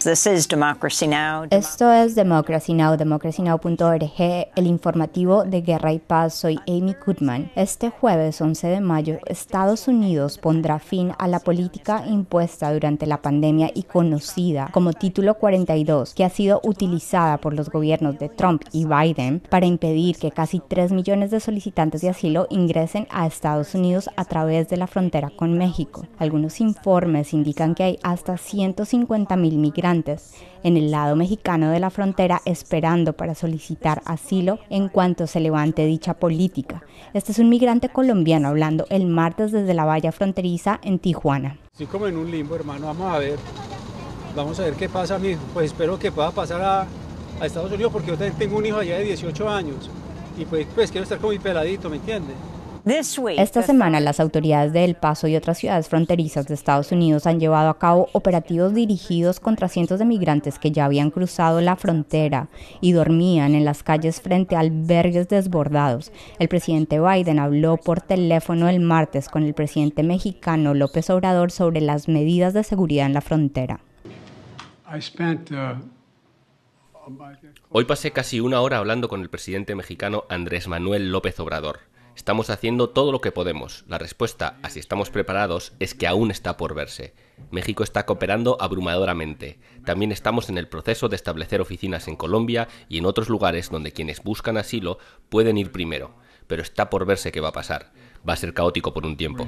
Esto es Democracy Now, democracynow.org, el informativo de Guerra y Paz. Soy Amy Goodman. Este jueves 11 de mayo, Estados Unidos pondrá fin a la política impuesta durante la pandemia y conocida como Título 42, que ha sido utilizada por los gobiernos de Trump y Biden para impedir que casi 3 millones de solicitantes de asilo ingresen a Estados Unidos a través de la frontera con México. Algunos informes indican que hay hasta 150 mil migrantes en el lado mexicano de la frontera esperando para solicitar asilo en cuanto se levante dicha política. Este es un migrante colombiano hablando el martes desde la valla fronteriza en Tijuana. Estoy como en un limbo, hermano, vamos a ver. Vamos a ver qué pasa, mijo. Pues espero que pueda pasar a, a Estados Unidos porque yo tengo un hijo allá de 18 años y pues, pues quiero estar con mi peladito, ¿me entiendes? Esta semana las autoridades de El Paso y otras ciudades fronterizas de Estados Unidos han llevado a cabo operativos dirigidos contra cientos de migrantes que ya habían cruzado la frontera y dormían en las calles frente a albergues desbordados. El presidente Biden habló por teléfono el martes con el presidente mexicano López Obrador sobre las medidas de seguridad en la frontera. Uh, Hoy pasé casi una hora hablando con el presidente mexicano Andrés Manuel López Obrador. Estamos haciendo todo lo que podemos. La respuesta así estamos preparados es que aún está por verse. México está cooperando abrumadoramente. También estamos en el proceso de establecer oficinas en Colombia y en otros lugares donde quienes buscan asilo pueden ir primero. Pero está por verse qué va a pasar. Va a ser caótico por un tiempo.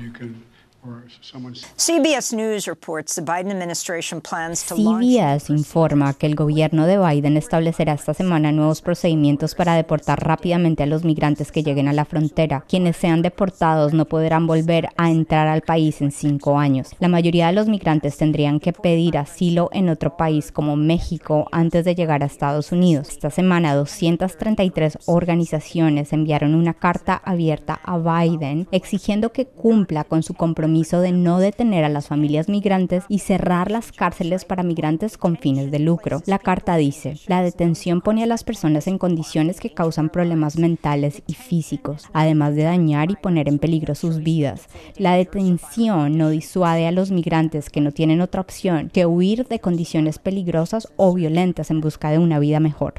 CBS News reports the Biden administration plans to CBS informa que el gobierno de Biden establecerá esta semana nuevos procedimientos para deportar rápidamente a los migrantes que lleguen a la frontera. Quienes sean deportados no podrán volver a entrar al país en cinco años. La mayoría de los migrantes tendrían que pedir asilo en otro país como México antes de llegar a Estados Unidos. Esta semana 233 organizaciones enviaron una carta abierta a Biden exigiendo que cumpla con su compromiso de no detener a las familias migrantes y cerrar las cárceles para migrantes con fines de lucro. La carta dice, la detención pone a las personas en condiciones que causan problemas mentales y físicos, además de dañar y poner en peligro sus vidas. La detención no disuade a los migrantes que no tienen otra opción que huir de condiciones peligrosas o violentas en busca de una vida mejor.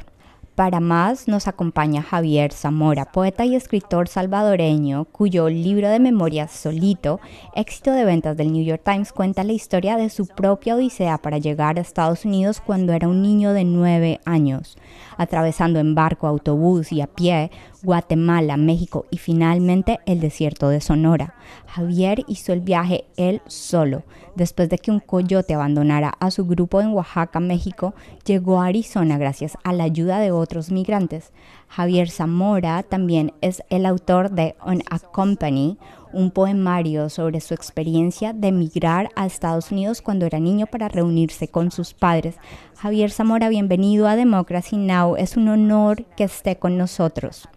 Para más nos acompaña Javier Zamora, poeta y escritor salvadoreño, cuyo libro de memorias Solito, éxito de ventas del New York Times, cuenta la historia de su propia odisea para llegar a Estados Unidos cuando era un niño de nueve años, atravesando en barco, autobús y a pie Guatemala, México y finalmente el desierto de Sonora. Javier hizo el viaje él solo. Después de que un coyote abandonara a su grupo en Oaxaca, México, llegó a Arizona gracias a la ayuda de otros migrantes. Javier Zamora también es el autor de On a Company, un poemario sobre su experiencia de emigrar a Estados Unidos cuando era niño para reunirse con sus padres. Javier Zamora, bienvenido a Democracy Now! Es un honor que esté con nosotros.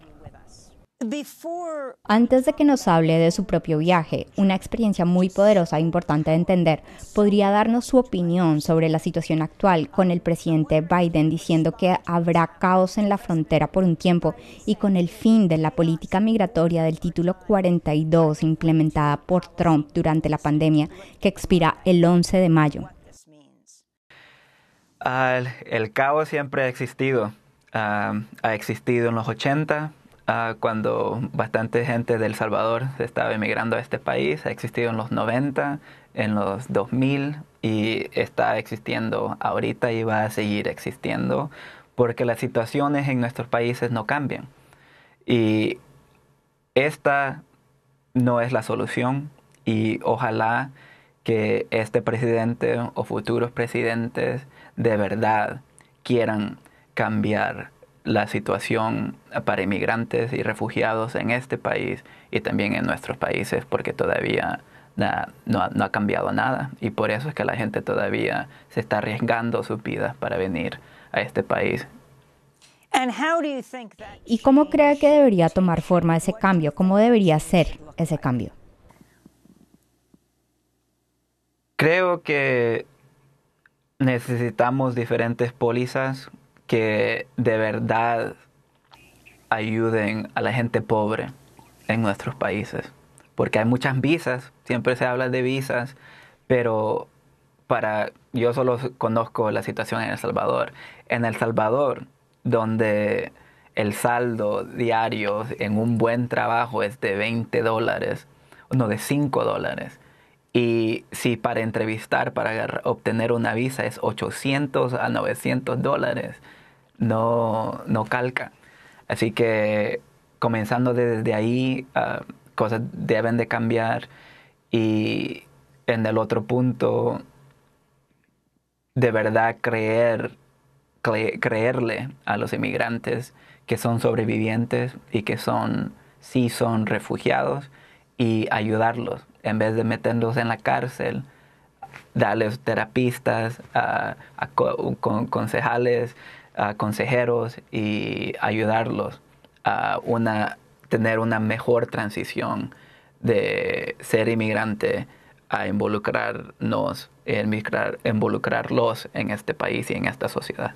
Antes de que nos hable de su propio viaje, una experiencia muy poderosa e importante de entender, podría darnos su opinión sobre la situación actual con el presidente Biden diciendo que habrá caos en la frontera por un tiempo y con el fin de la política migratoria del título 42 implementada por Trump durante la pandemia que expira el 11 de mayo. Ah, el, caos siempre ha existido. Ah, ha existido en los 80, Ah, cuando bastante gente del Salvador se estaba emigrando a este país. Ha existido en los 90, en los 2000 y está existiendo ahorita y va a seguir existiendo porque las situaciones en nuestros países no cambian. Y esta no es la solución y ojalá que este presidente o futuros presidentes de verdad quieran cambiar la situación para inmigrantes y refugiados en este país y también en nuestros países, porque todavía no, no, ha cambiado nada. Y por eso es que la gente todavía se está arriesgando sus vidas para venir a este país. ¿Y cómo cree que debería tomar forma ese cambio? ¿Cómo debería ser ese cambio? Creo que necesitamos diferentes pólizas que de verdad ayuden a la gente pobre en nuestros países. Porque hay muchas visas, siempre se habla de visas, pero para yo solo conozco la situación en El Salvador. En El Salvador, donde el saldo diario en un buen trabajo es de 20 dólares, no, de 5 dólares. Y si para entrevistar, para obtener una visa es 800 a 900 dólares no, no calca. Así que comenzando desde ahí, ah, cosas deben de cambiar. Y en el otro punto, de verdad creer, creerle a los inmigrantes que son sobrevivientes y que son, sí son refugiados y ayudarlos. En vez de meterlos en la cárcel, darles terapistas, ah, a concejales, a consejeros y ayudarlos a una, tener una mejor transición de ser inmigrante a involucrarnos, involucrarlos en este país y en esta sociedad.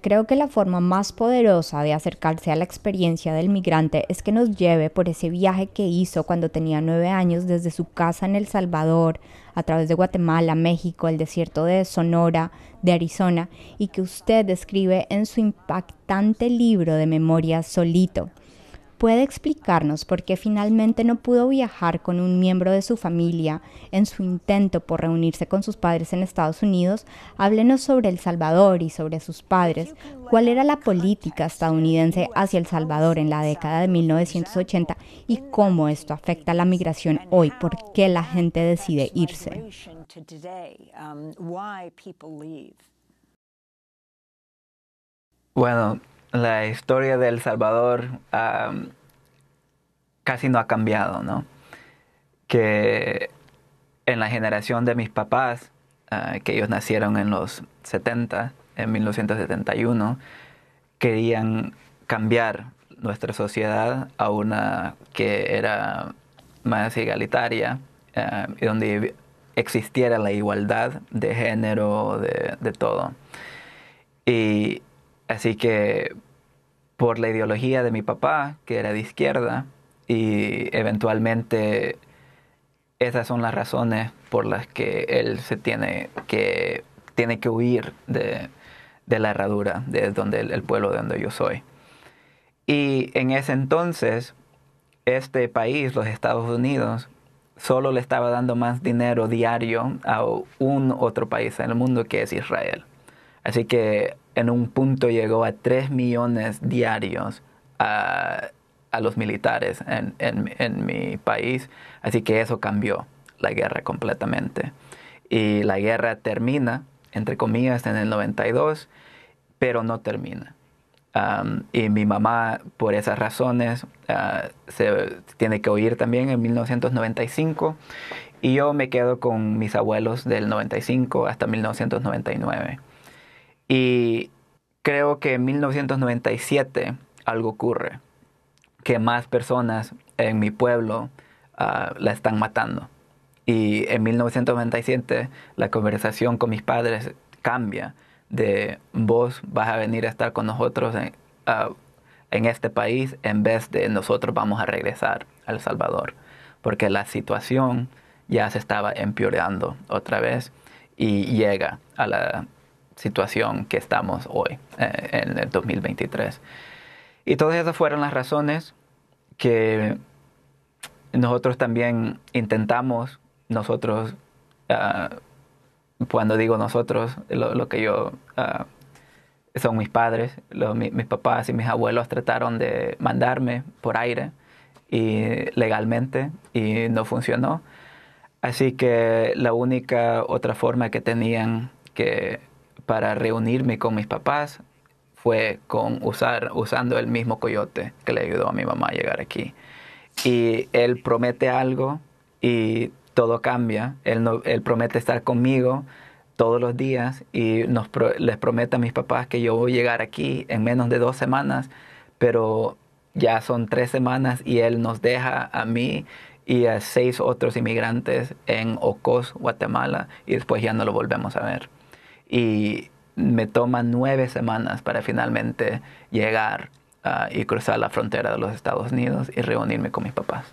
Creo que la forma más poderosa de acercarse a la experiencia del migrante es que nos lleve por ese viaje que hizo cuando tenía nueve años desde su casa en El Salvador, a través de Guatemala, México, el desierto de Sonora, de Arizona, y que usted describe en su impactante libro de memorias solito puede explicarnos por qué finalmente no pudo viajar con un miembro de su familia en su intento por reunirse con sus padres en Estados Unidos, háblenos sobre El Salvador y sobre sus padres. ¿Cuál era la política estadounidense hacia El Salvador en la década de 1980 y cómo esto afecta la migración hoy? ¿Por qué la gente decide irse? Bueno, la historia de El Salvador casi no ha cambiado, ¿no? Que en la generación de mis papás, ah, que ellos nacieron en los 70, en 1971, querían cambiar nuestra sociedad a una que era más igualitaria, y donde existiera la igualdad de género, de, de todo. Y Así que por la ideología de mi papá, que era de izquierda, y eventualmente esas son las razones por las que él se tiene que, tiene que huir de, la herradura, de donde, el pueblo de donde yo soy. Y en ese entonces, este país, los Estados Unidos, solo le estaba dando más dinero diario a un otro país en el mundo que es Israel. Así que en un punto llegó a 3 millones diarios a, los militares en, mi país. Así que eso cambió la guerra completamente. Y la guerra termina, entre comillas, en el 92, pero no termina. y mi mamá, por esas razones, ah, se tiene que huir también en 1995. Y yo me quedo con mis abuelos del 95 hasta 1999. Y creo que en 1997 algo ocurre, que más personas en mi pueblo ah, la están matando. Y en 1997 la conversación con mis padres cambia de vos vas a venir a estar con nosotros en, ah, en este país en vez de nosotros vamos a regresar a El Salvador, porque la situación ya se estaba empeorando otra vez y llega a la situación que estamos hoy, eh, en el 2023. Y todas esas fueron las razones que nosotros también intentamos, nosotros, ah, cuando digo nosotros, lo, que yo... Ah, son mis padres, mis papás y mis abuelos trataron de mandarme por aire y legalmente y no funcionó. Así que la única otra forma que tenían que para reunirme con mis papás fue con usar, usando el mismo coyote que le ayudó a mi mamá a llegar aquí. Y él promete algo y todo cambia. Él, él promete estar conmigo todos los días y nos, les promete a mis papás que yo voy a llegar aquí en menos de dos semanas, pero ya son tres semanas y él nos deja a mí y a seis otros inmigrantes en Ocos, Guatemala, y después ya no lo volvemos a ver y me toma nueve semanas para finalmente llegar ah, y cruzar la frontera de los Estados Unidos y reunirme con mis papás.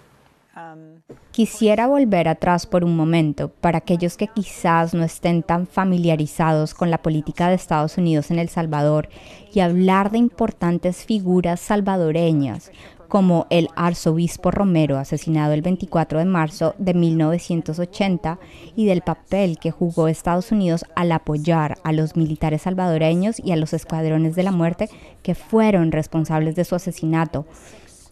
Um, Quisiera pues, volver atrás por un momento para aquellos que quizás no estén tan familiarizados con la política de Estados Unidos en El Salvador y hablar de importantes figuras salvadoreñas como el arzobispo Romero, asesinado el 24 de marzo de 1980, y del papel que jugó Estados Unidos al apoyar a los militares salvadoreños y a los escuadrones de la muerte que fueron responsables de su asesinato,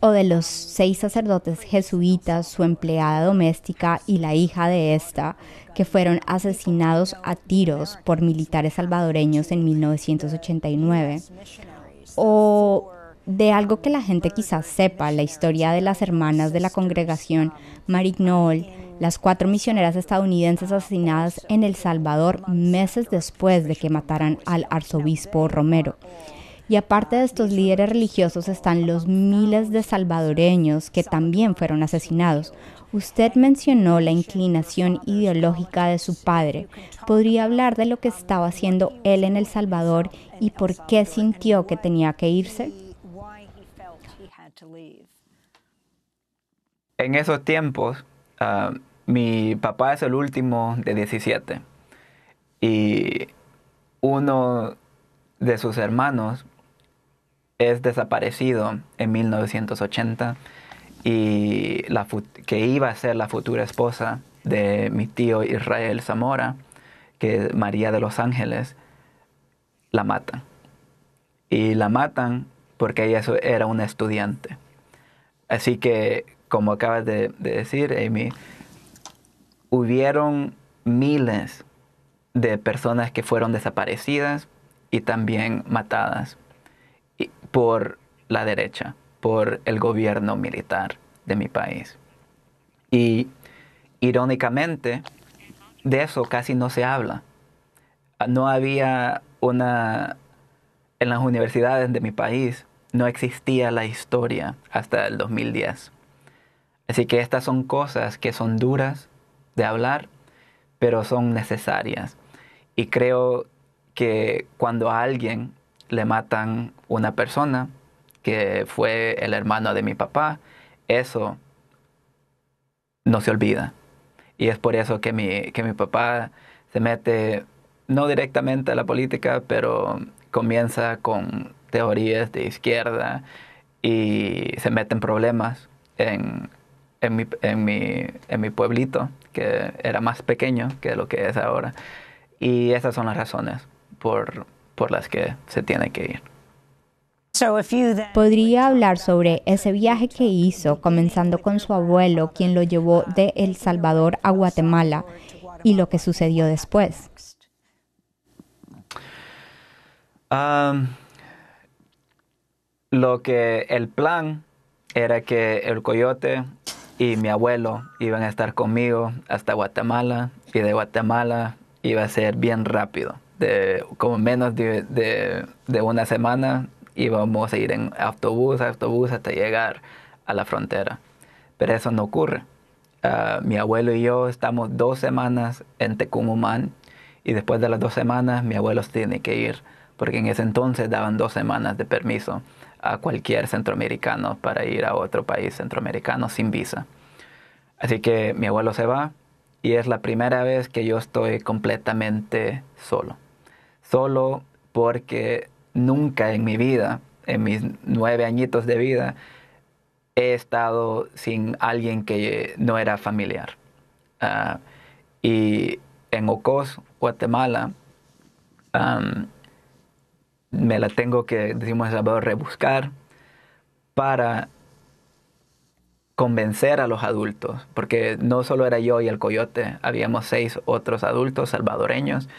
o de los seis sacerdotes jesuitas, su empleada doméstica y la hija de esta, que fueron asesinados a tiros por militares salvadoreños en 1989, o de algo que la gente quizás sepa, la historia de las hermanas de la congregación Marie Knoll, las cuatro misioneras estadounidenses asesinadas en El Salvador meses después de que mataran al arzobispo Romero. Y aparte de estos líderes religiosos están los miles de salvadoreños que también fueron asesinados. Usted mencionó la inclinación ideológica de su padre. ¿Podría hablar de lo que estaba haciendo él en El Salvador y por qué sintió que tenía que irse? En esos tiempos, ah, mi papá es el último de 17 y uno de sus hermanos es desaparecido en 1980 y que iba a ser la futura esposa de mi tío Israel Zamora, que María de los Ángeles, la matan. Y la matan porque ella era una estudiante. Así que como acabas de, decir, Amy, hubieron miles de personas que fueron desaparecidas y también matadas por la derecha, por el gobierno militar de mi país. Y irónicamente, de eso casi no se habla. No había una... En las universidades de mi país no existía la historia hasta el 2010. Así que estas son cosas que son duras de hablar, pero son necesarias. Y creo que cuando a alguien le matan una persona, que fue el hermano de mi papá, eso no se olvida. Y es por eso que mi, que mi papá se mete no directamente a la política, pero comienza con teorías de izquierda y se mete en problemas en en mi, en mi, mi pueblito, que era más pequeño que lo que es ahora. Y esas son las razones por, por las que se tiene que ir. Podría hablar sobre ese viaje que hizo, comenzando con su abuelo, quien lo llevó uh, de El Salvador a Guatemala, y lo que sucedió después. Um, lo que el plan era que el coyote y mi abuelo iban a estar conmigo hasta Guatemala y de Guatemala iba a ser bien rápido. De, como menos de, una semana íbamos a ir en autobús, autobús hasta llegar a la frontera. Pero eso no ocurre. Ah, mi abuelo y yo estamos dos semanas en Tecumumán y después de las dos semanas mi abuelo tiene que ir porque en ese entonces daban dos semanas de permiso a cualquier centroamericano para ir a otro país centroamericano sin visa. Así que mi abuelo se va y es la primera vez que yo estoy completamente solo. Solo porque nunca en mi vida, en mis nueve añitos de vida, he estado sin alguien que no era familiar. Ah, y en Ocos, Guatemala, me la tengo que, decimos, rebuscar para convencer a los adultos, porque no solo era yo y el coyote, habíamos seis otros adultos salvadoreños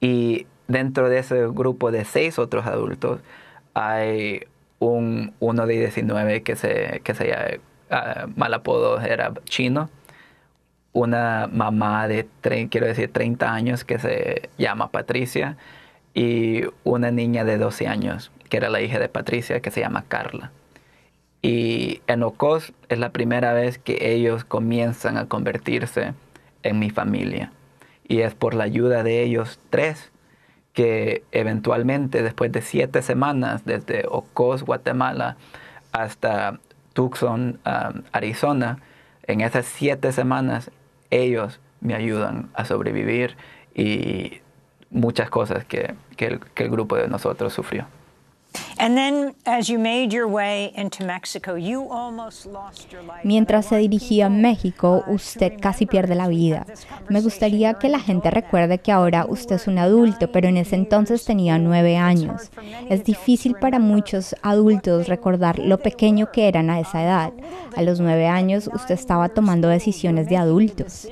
y dentro de ese grupo de seis otros adultos hay un, uno de 19 que se, que se ah, mal apodo era chino, una mamá de, quiero decir, 30 años que se llama Patricia, y una niña de 12 años, que era la hija de Patricia, que se llama Carla. Y en Ocos es la primera vez que ellos comienzan a convertirse en mi familia. Y es por la ayuda de ellos tres que eventualmente, después de siete semanas, desde Ocos, Guatemala, hasta Tucson, um, Arizona, en esas siete semanas, ellos me ayudan a sobrevivir y muchas cosas que, el, el grupo de nosotros sufrió. Mientras se dirigía a México, uh, usted casi pierde la vida. Me gustaría que la gente recuerde que ahora usted es un adulto, pero en ese entonces tenía nueve años. Es difícil para muchos adultos recordar lo pequeño que eran a esa edad. A los nueve años usted estaba tomando decisiones de adultos.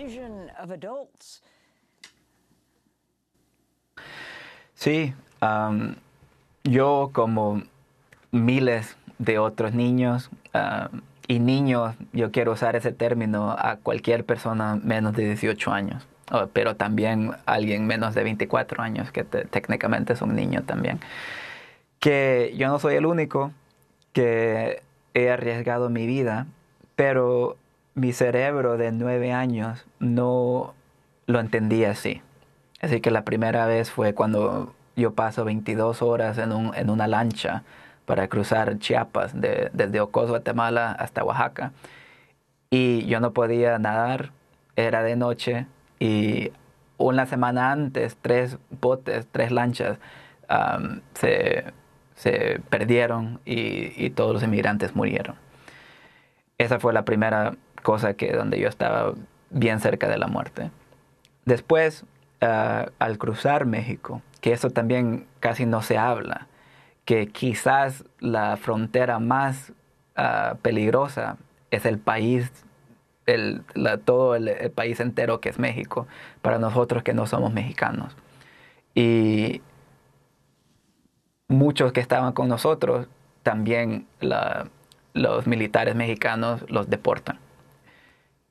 Sí, um, yo como miles de otros niños, y niños, yo quiero usar ese término a cualquier persona menos de 18 años, pero también alguien menos de 24 años, que técnicamente es un niño también, que yo no soy el único que he arriesgado mi vida, pero mi cerebro de 9 años no lo entendía así. Así que la primera vez fue cuando yo paso 22 horas en, una lancha para cruzar Chiapas, desde Ocos, Guatemala hasta Oaxaca. Y yo no podía nadar, era de noche y una semana antes tres botes, tres lanchas se, perdieron y, todos los inmigrantes murieron. Esa fue la primera cosa que donde yo estaba bien cerca de la muerte. Después eh, al cruzar México, que eso también casi no se habla, que quizás la frontera más eh, peligrosa es el país, todo el, país entero que es México, para nosotros que no somos mexicanos. Y muchos que estaban con nosotros, también los militares mexicanos los deportan.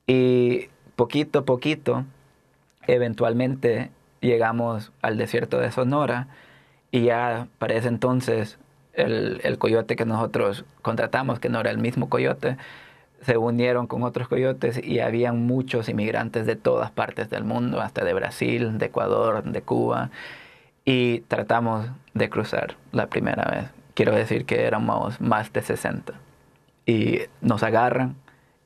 Y poquito a poquito, Eventualmente llegamos al desierto de Sonora y ya para ese entonces el, el coyote que nosotros contratamos, que no era el mismo coyote, se unieron con otros coyotes y habían muchos inmigrantes de todas partes del mundo, hasta de Brasil, de Ecuador, de Cuba, y tratamos de cruzar la primera vez. Quiero decir que éramos más de 60. Y nos agarran,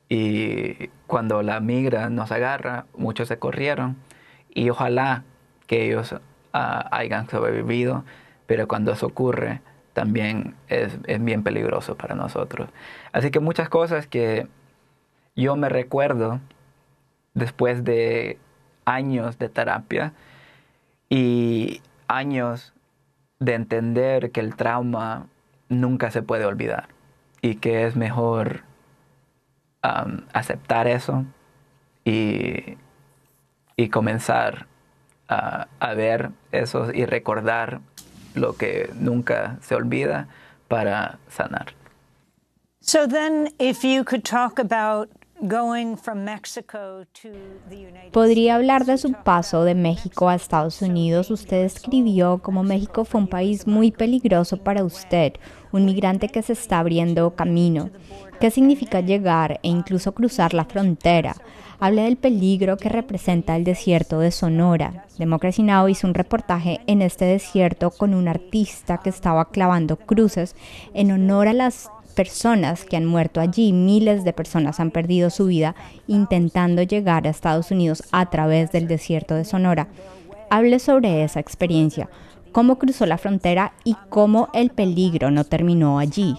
y cuando la migra nos agarra, muchos se corrieron, y ojalá que ellos ah, hayan sobrevivido, pero cuando eso ocurre también es, es bien peligroso para nosotros. Así que muchas cosas que yo me recuerdo después de años de terapia y años de entender que el trauma nunca se puede olvidar y que es mejor aceptar eso y y comenzar a, ver eso y recordar lo que nunca se olvida para sanar. Podría hablar de su paso de México a Estados Unidos. Usted escribió como México fue un país muy peligroso para usted, un migrante que se está abriendo camino. ¿Qué significa llegar e incluso cruzar la frontera? habla del peligro que representa el desierto de Sonora. Democracy Now! hizo un reportaje en este desierto con un artista que estaba clavando cruces en honor a las personas que han muerto allí, miles de personas han perdido su vida intentando llegar a Estados Unidos a través del desierto de Sonora. Hable sobre esa experiencia, cómo cruzó la frontera y cómo el peligro no terminó allí.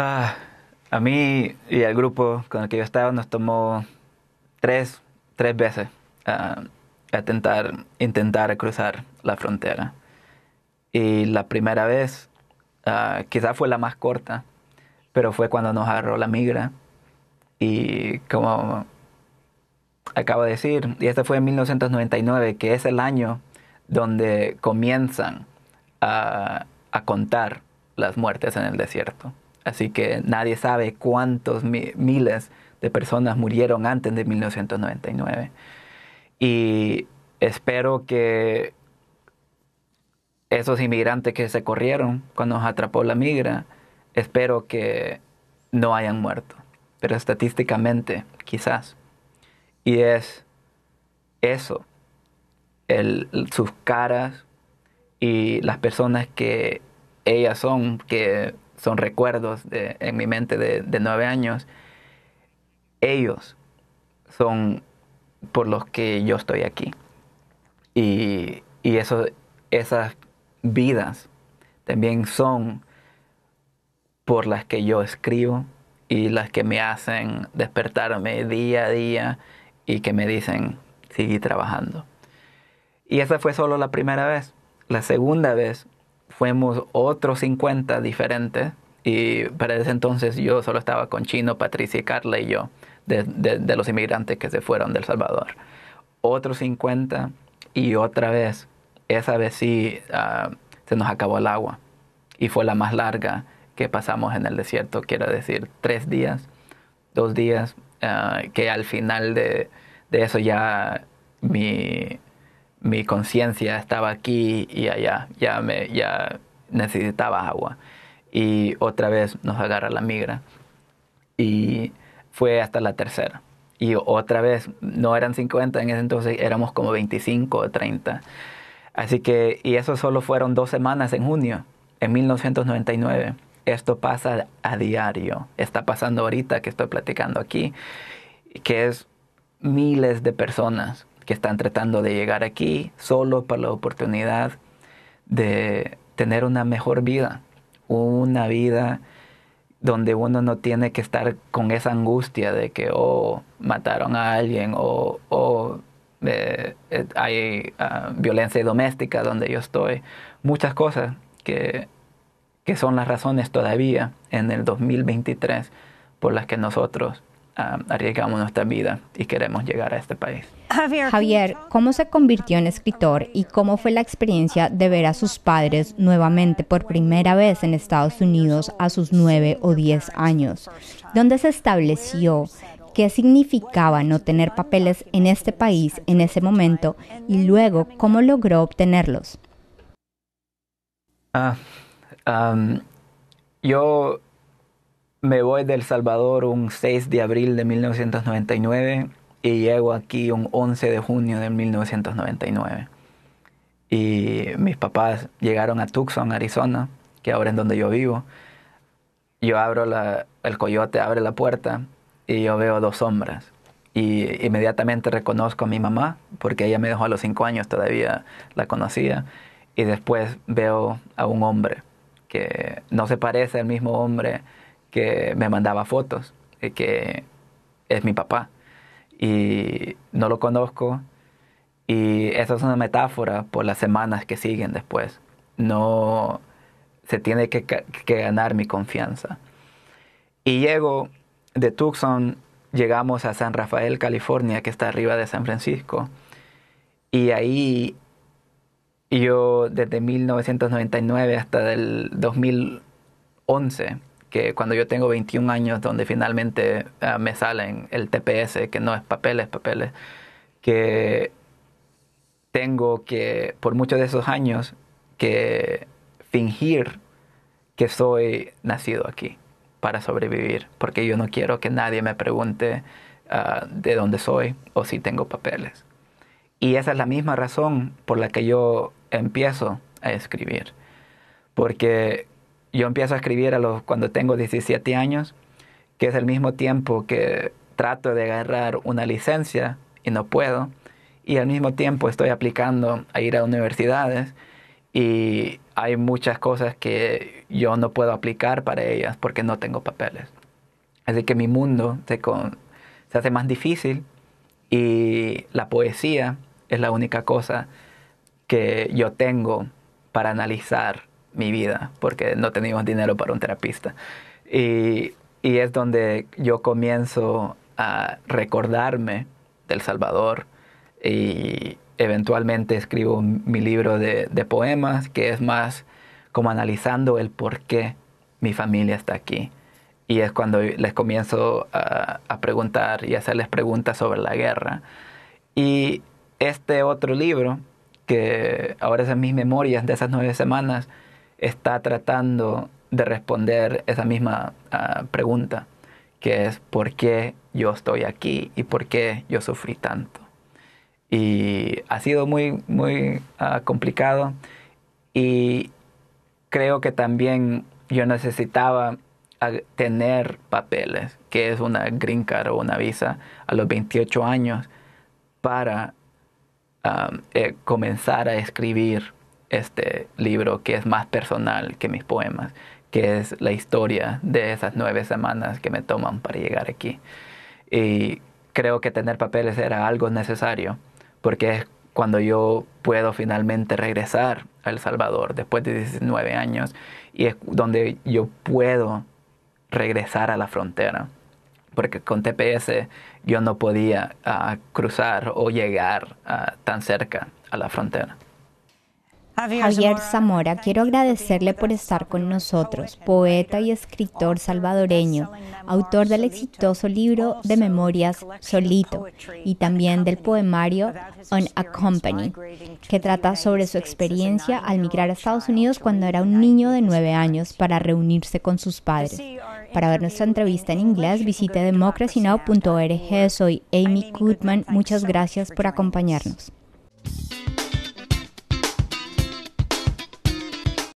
Ah, a mí y al grupo con el que yo estaba nos tomó tres, tres veces a ah, intentar cruzar la frontera. Y la primera vez, ah, quizás fue la más corta, pero fue cuando nos agarró la migra. Y como acabo de decir, y este fue en 1999, que es el año donde comienzan a, a contar las muertes en el desierto. Así que nadie sabe cuántos miles de personas murieron antes de 1999. Y espero que esos inmigrantes que se corrieron cuando nos atrapó la migra, espero que no hayan muerto, pero estadísticamente quizás. Y es eso, el, sus caras y las personas que ellas son, que son recuerdos en mi mente de, nueve años, ellos son por los que yo estoy aquí. Y, y eso, esas vidas también son por las que yo escribo y las que me hacen despertarme día a día y que me dicen, sigue trabajando. Y esa fue solo la primera vez. La segunda vez fuimos otros 50 diferentes y para ese entonces yo solo estaba con Chino, Patricia, Carla y yo, de, los inmigrantes que se fueron del Salvador. Otros 50 y otra vez, esa vez sí ah, se nos acabó el agua y fue la más larga que pasamos en el desierto, quiero decir, tres días, dos días, ah, que al final de, de eso ya mi, mi conciencia estaba aquí y allá, ya, me, ya necesitaba agua. Y otra vez nos agarra la migra. Y fue hasta la tercera. Y otra vez, no eran 50 en ese entonces, éramos como 25 o 30. Así que, y eso solo fueron dos semanas en junio, en 1999. Esto pasa a diario, está pasando ahorita que estoy platicando aquí, que es miles de personas que están tratando de llegar aquí solo para la oportunidad de tener una mejor vida, una vida donde uno no tiene que estar con esa angustia de que o oh, mataron a alguien o, eh, eh, hay ah, violencia doméstica donde yo estoy, muchas cosas que, que son las razones todavía en el 2023 por las que nosotros Ah, arriesgamos nuestra vida y queremos llegar a este país. Javier, ¿cómo se convirtió en escritor y cómo fue la experiencia de ver a sus padres nuevamente por primera vez en Estados Unidos a sus nueve o diez años? ¿Dónde se estableció? ¿Qué significaba no tener papeles en este país en ese momento y luego cómo logró obtenerlos? Ah, yo me voy de El Salvador un 6 de abril de 1999 y llego aquí un 11 de junio de 1999. Y mis papás llegaron a Tucson, Arizona, que ahora es donde yo vivo. Yo abro la, el coyote abre la puerta y yo veo dos sombras. Y inmediatamente reconozco a mi mamá, porque ella me dejó a los cinco años, todavía la conocía. Y después veo a un hombre que no se parece al mismo hombre que me mandaba fotos que es mi papá y no lo conozco y esa es una metáfora por las semanas que siguen después. No se tiene que, que ganar mi confianza. Y llego de Tucson, llegamos a San Rafael, California, que está arriba de San Francisco. Y ahí yo desde 1999 hasta el 2011 que cuando yo tengo 21 años, donde finalmente ah, me salen el TPS, que no es papeles, papeles, que tengo que, por muchos de esos años, que fingir que soy nacido aquí para sobrevivir, porque yo no quiero que nadie me pregunte ah, de dónde soy o si tengo papeles. Y esa es la misma razón por la que yo empiezo a escribir, porque yo empiezo a escribir cuando tengo 17 años, que es el mismo tiempo que trato de agarrar una licencia y no puedo, y al mismo tiempo estoy aplicando a ir a universidades y hay muchas cosas que yo no puedo aplicar para ellas porque no tengo papeles. Así que mi mundo se hace más difícil y la poesía es la única cosa que yo tengo para analizar mi vida porque no teníamos dinero para un terapista. Y, y es donde yo comienzo a recordarme del Salvador y eventualmente escribo mi libro de, de poemas que es más como analizando el por qué mi familia está aquí. Y es cuando les comienzo a, a preguntar y hacerles preguntas sobre la guerra. Y este otro libro, que ahora es en mis memorias de esas nueve semanas, está tratando de responder esa misma ah, pregunta, que es ¿por qué yo estoy aquí y por qué yo sufrí tanto? Y ha sido muy, muy ah, complicado y creo que también yo necesitaba ah, tener papeles, que es una green card o una visa a los 28 años para eh, comenzar a escribir este libro que es más personal que mis poemas, que es la historia de esas nueve semanas que me toman para llegar aquí. Y creo que tener papeles era algo necesario, porque es cuando yo puedo finalmente regresar a El Salvador después de 19 años y es donde yo puedo regresar a la frontera. Porque con TPS yo no podía ah, cruzar o llegar ah, tan cerca a la frontera. Javier Zamora, quiero agradecerle por estar con nosotros, poeta y escritor salvadoreño, autor del exitoso libro de memorias Solito y también del poemario On a Company, que trata sobre su experiencia al migrar a Estados Unidos cuando era un niño de nueve años para reunirse con sus padres. Para ver nuestra entrevista en inglés, visite democracynow.org. Soy Amy Goodman. Muchas gracias por acompañarnos.